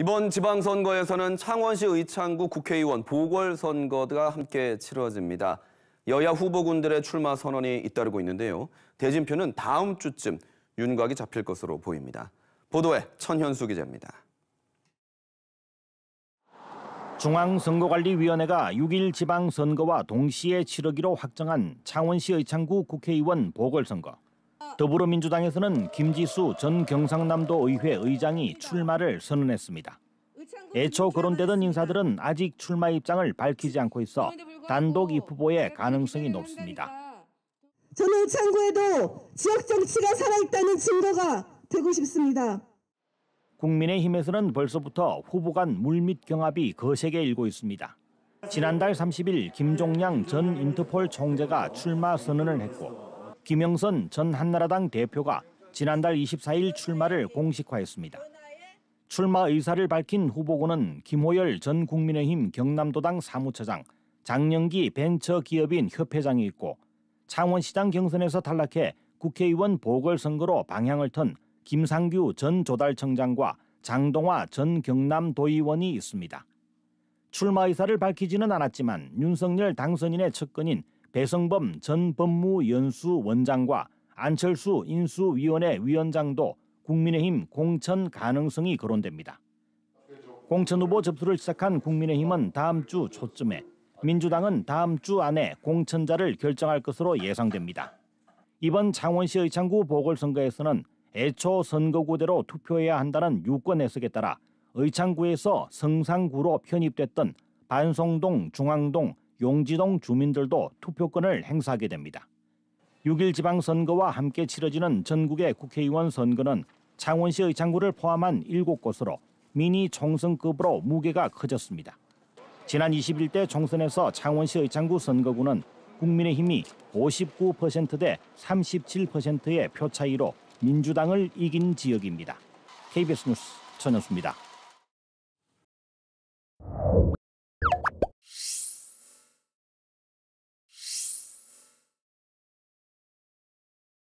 이번 지방선거에서는 창원시 의창구 국회의원 보궐선거가 함께 치러집니다. 여야 후보군들의 출마 선언이 잇따르고 있는데요. 대진표는 다음 주쯤 윤곽이 잡힐 것으로 보입니다. 보도에 천현수 기자입니다. 중앙선거관리위원회가 6일 지방선거와 동시에 치르기로 확정한 창원시 의창구 국회의원 보궐선거. 더불어민주당에서는 김지수 전 경상남도 의회 의장이 출마를 선언했습니다. 애초 거론되던 인사들은 아직 출마 입장을 밝히지 않고 있어 단독 입후보의 가능성이 높습니다. 저는 창구에도 지역 정치가 살아있다는 증거가 되고 싶습니다. 국민의힘에서는 벌써부터 후보 간 물밑 경합이 거세게 일고 있습니다. 지난달 30일 김종량 전 인터폴 총재가 출마 선언을 했고 김영선 전 한나라당 대표가 지난달 24일 출마를 공식화했습니다. 출마 의사를 밝힌 후보군은 김호열 전 국민의힘 경남도당 사무처장, 장영기 벤처기업인 협회장이 있고 창원시장 경선에서 탈락해 국회의원 보궐선거로 방향을 턴 김상규 전 조달청장과 장동화 전 경남도의원이 있습니다. 출마 의사를 밝히지는 않았지만 윤석열 당선인의 측근인 배성범 전 법무연수 원장과 안철수 인수위원회 위원장도 국민의힘 공천 가능성이 거론됩니다. 공천 후보 접수를 시작한 국민의힘은 다음 주 초쯤에 민주당은 다음 주 안에 공천자를 결정할 것으로 예상됩니다. 이번 창원시 의창구 보궐선거에서는 애초 선거구대로 투표해야 한다는 유권 해석에 따라 의창구에서 성상구로 편입됐던 반송동, 중앙동, 용지동 주민들도 투표권을 행사하게 됩니다. 6일 지방선거와 함께 치러지는 전국의 국회의원 선거는 창원시 의창구를 포함한 7곳으로 미니 총선급으로 무게가 커졌습니다. 지난 21대 총선에서 창원시 의창구 선거구는 국민의힘이 59%대 37%의 표 차이로 민주당을 이긴 지역입니다. KBS 뉴스 전현수입니다.